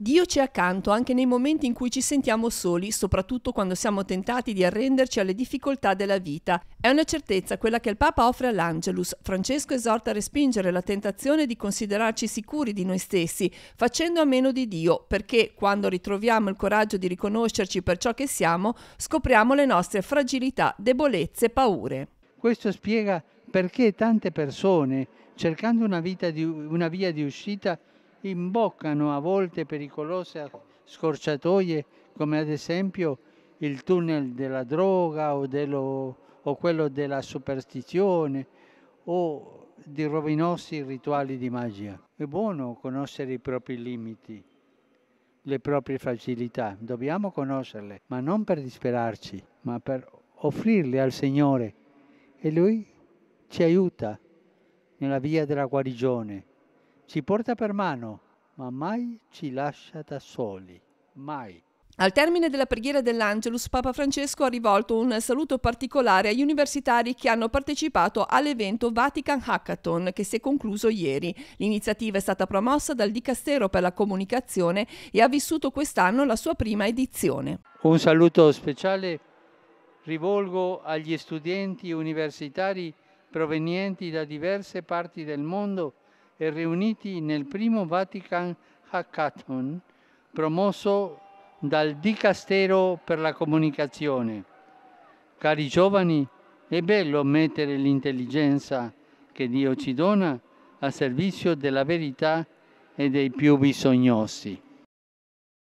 Dio ci è accanto anche nei momenti in cui ci sentiamo soli, soprattutto quando siamo tentati di arrenderci alle difficoltà della vita. È una certezza quella che il Papa offre all'Angelus. Francesco esorta a respingere la tentazione di considerarci sicuri di noi stessi, facendo a meno di Dio, perché quando ritroviamo il coraggio di riconoscerci per ciò che siamo, scopriamo le nostre fragilità, debolezze, paure. Questo spiega perché tante persone, cercando una, di, una via di uscita, imboccano a volte pericolose scorciatoie come ad esempio il tunnel della droga o, dello, o quello della superstizione o di rovinosi rituali di magia. È buono conoscere i propri limiti, le proprie fragilità, dobbiamo conoscerle, ma non per disperarci, ma per offrirle al Signore e Lui ci aiuta nella via della guarigione. Ci porta per mano, ma mai ci lascia da soli, mai. Al termine della preghiera dell'Angelus, Papa Francesco ha rivolto un saluto particolare agli universitari che hanno partecipato all'evento Vatican Hackathon che si è concluso ieri. L'iniziativa è stata promossa dal Dicastero per la Comunicazione e ha vissuto quest'anno la sua prima edizione. Un saluto speciale rivolgo agli studenti universitari provenienti da diverse parti del mondo e riuniti nel primo Vatican Hackathon promosso dal Dicastero per la Comunicazione. Cari giovani, è bello mettere l'intelligenza che Dio ci dona a servizio della verità e dei più bisognosi.